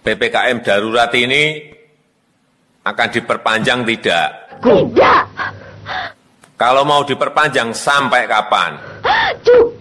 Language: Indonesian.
PPKM darurat ini akan diperpanjang tidak? Tidak. Kalau mau diperpanjang sampai kapan? Cukup.